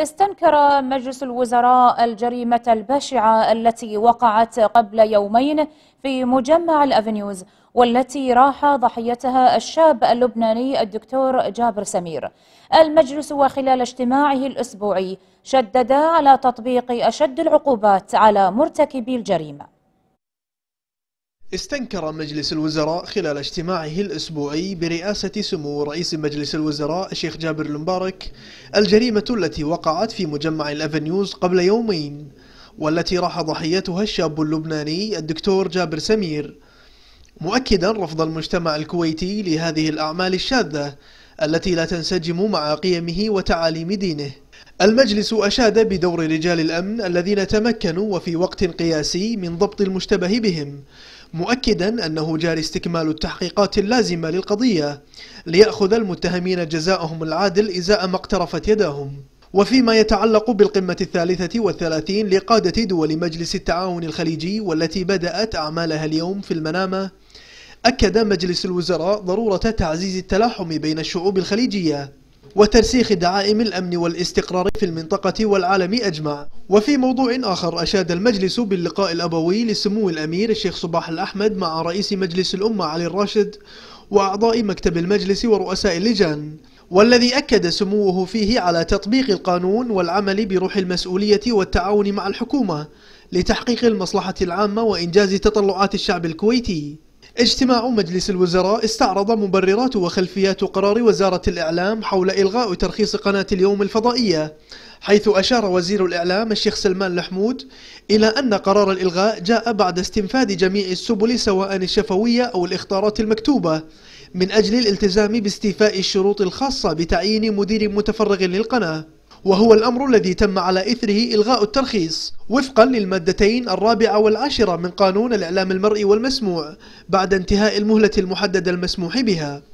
استنكر مجلس الوزراء الجريمة البشعة التي وقعت قبل يومين في مجمع الأفنيوز والتي راح ضحيتها الشاب اللبناني الدكتور جابر سمير المجلس وخلال اجتماعه الأسبوعي شدد على تطبيق أشد العقوبات على مرتكبي الجريمة استنكر مجلس الوزراء خلال اجتماعه الأسبوعي برئاسة سمو رئيس مجلس الوزراء الشيخ جابر المبارك الجريمة التي وقعت في مجمع الأفنيوز قبل يومين والتي راح ضحيتها الشاب اللبناني الدكتور جابر سمير مؤكدا رفض المجتمع الكويتي لهذه الأعمال الشاذة التي لا تنسجم مع قيمه وتعاليم دينه المجلس أشاد بدور رجال الأمن الذين تمكنوا وفي وقت قياسي من ضبط المشتبه بهم مؤكدا أنه جاري استكمال التحقيقات اللازمة للقضية ليأخذ المتهمين جزاءهم العادل إزاء ما اقترفت يداهم وفيما يتعلق بالقمة الثالثة والثلاثين لقادة دول مجلس التعاون الخليجي والتي بدأت أعمالها اليوم في المنامة أكد مجلس الوزراء ضرورة تعزيز التلاحم بين الشعوب الخليجية وترسيخ دعائم الأمن والاستقرار في المنطقة والعالم أجمع وفي موضوع آخر أشاد المجلس باللقاء الأبوي لسمو الأمير الشيخ صباح الأحمد مع رئيس مجلس الأمة علي الراشد وأعضاء مكتب المجلس ورؤساء اللجان والذي أكد سموه فيه على تطبيق القانون والعمل بروح المسؤولية والتعاون مع الحكومة لتحقيق المصلحة العامة وإنجاز تطلعات الشعب الكويتي اجتماع مجلس الوزراء استعرض مبررات وخلفيات قرار وزارة الإعلام حول إلغاء ترخيص قناة اليوم الفضائية حيث أشار وزير الإعلام الشيخ سلمان الحمود إلى أن قرار الإلغاء جاء بعد استنفاذ جميع السبل سواء الشفوية أو الإخطارات المكتوبة من أجل الالتزام باستيفاء الشروط الخاصة بتعيين مدير متفرغ للقناة وهو الأمر الذي تم على إثره إلغاء الترخيص وفقا للمادتين الرابعة والعاشرة من قانون الإعلام المرئي والمسموع بعد انتهاء المهلة المحددة المسموح بها